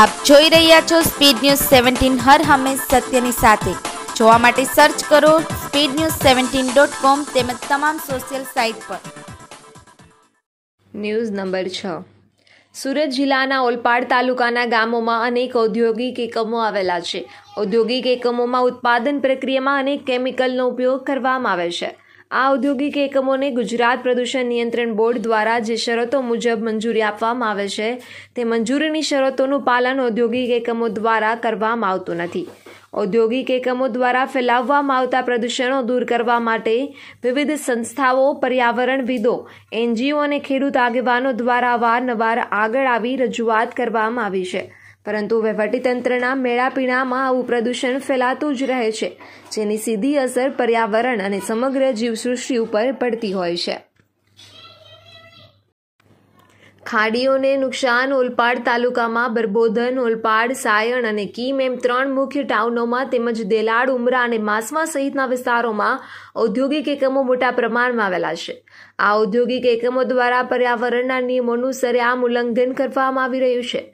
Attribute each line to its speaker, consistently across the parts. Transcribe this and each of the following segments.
Speaker 1: આપ જોઈ રહ્યા છો સ્પીડ ન્યૂઝ સેવન્ટીન હર હંમેશ સત્યની સાથે જોવા માટે સર્ચ કરો speed news seventeen dot com તેમજ તમામ સોશિયલ સાઇટ પર ન્યૂઝ નંબર છ સુરત જિલ્લાના ઓલપાડ તાલુકાના ગામોમાં અનેક ઔદ્યોગિક એકમો આવેલા છે ઔદ્યોગિક એકમોમાં ઉત્પાદન પ્રક્રિયામાં અનેક કેમિકલનો ઉપયોગ કરવામાં આવે છે આ ઔદ્યોગિક એકમોને ગુજરાત પ્રદૂષણ નિયંત્રણ બોર્ડ દ્વારા જે શરતો મુજબ મંજૂરી આપવામાં આવે છે તે મંજૂરીની શરતોનું પાલન ઔદ્યોગિક એકમો દ્વારા કરવામાં આવતું નથી ઔદ્યોગિક એકમો દ્વારા ફેલાવવામાં આવતા પ્રદૂષણો દૂર કરવા માટે વિવિધ સંસ્થાઓ પર્યાવરણવિદો એનજીઓ અને ખેડૂત આગેવાનો દ્વારા વારંવાર આગળ આવી રજૂઆત કરવામાં આવી છે પરંતુ વહીવટીતંત્રના મેળાપીણામાં આવું પ્રદૂષણ ફેલાતું જ રહે છે જેની સીધી અસર પર્યાવરણ અને સમગ્ર જીવસૃષ્ટિ ઉપર પડતી હોય છે ખાડીઓને નુકસાન ઓલપાડ તાલુકામાં બરબોધન ઓલપાડ સાયણ અને કીમ એમ ત્રણ મુખ્ય ટાઉનોમાં તેમજ દેલાડ ઉમરા અને માસવા સહિતના વિસ્તારોમાં ઔદ્યોગિક એકમો મોટા પ્રમાણમાં આવેલા છે આ ઔદ્યોગિક એકમો દ્વારા પર્યાવરણના નિયમો નિયમોનું આમ ઉલ્લંઘન કરવામાં આવી રહ્યું છે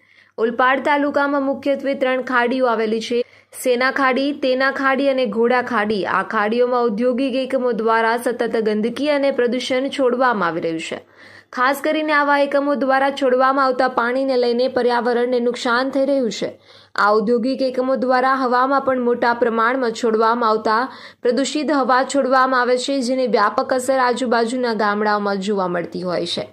Speaker 1: ઉલપાડ તાલુકામાં મુખ્યત્વે ત્રણ ખાડીઓ આવેલી છે સેના ખાડી તેના ખાડી અને ઘોડા ખાડી આ ખાડીઓમાં ઔદ્યોગિક એકમો દ્વારા સતત ગંદકી અને પ્રદૂષણ છોડવામાં આવી રહ્યું છે ખાસ કરીને આવા એકમો દ્વારા છોડવામાં આવતા પાણીને લઈને પર્યાવરણને નુકસાન થઈ રહ્યું છે આ ઔદ્યોગિક એકમો દ્વારા હવામાં પણ મોટા પ્રમાણમાં છોડવામાં આવતા પ્રદૂષિત હવા છોડવામાં આવે છે જેની વ્યાપક અસર આજુબાજુના ગામડાઓમાં જોવા મળતી હોય છે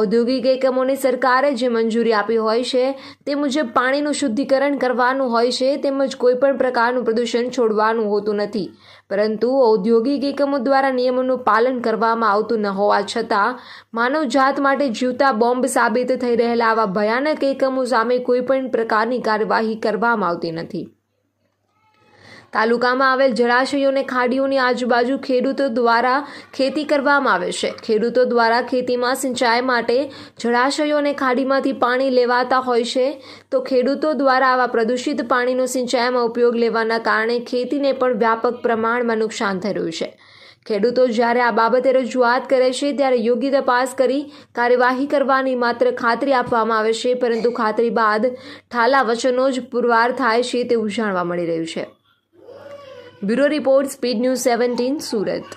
Speaker 1: ઔદ્યોગિક એકમોને સરકારે જે મંજૂરી આપી હોય છે તે મુજબ પાણીનું શુદ્ધિકરણ કરવાનું હોય છે તેમજ કોઈપણ પ્રકારનું પ્રદૂષણ છોડવાનું હોતું નથી પરંતુ ઔદ્યોગિક એકમો દ્વારા નિયમોનું પાલન કરવામાં આવતું ન હોવા છતાં માનવજાત માટે જીવતા બોમ્બ સાબિત થઈ રહેલા આવા ભયાનક એકમો સામે કોઈપણ પ્રકારની કાર્યવાહી કરવામાં આવતી નથી તાલુકામાં આવેલ જળાશયો અને ખાડીઓની આજુબાજુ ખેડૂતો દ્વારા ખેતી કરવામાં આવે છે ખેડૂતો દ્વારા ખેતીમાં સિંચાઈ માટે જળાશયો અને ખાડીમાંથી પાણી લેવાતા હોય છે તો ખેડૂતો દ્વારા આવા પ્રદૂષિત પાણીનો સિંચાઈમાં ઉપયોગ લેવાના કારણે ખેતીને પણ વ્યાપક પ્રમાણમાં નુકસાન થઈ રહ્યું છે ખેડૂતો જ્યારે આ બાબતે રજૂઆત કરે છે ત્યારે યોગ્ય તપાસ કરી કાર્યવાહી કરવાની માત્ર ખાતરી આપવામાં આવે છે પરંતુ ખાતરી બાદ ઠાલા વચનો જ પુરવાર થાય છે તેવું જાણવા મળી રહ્યું છે bureau report speed news seventeen Surat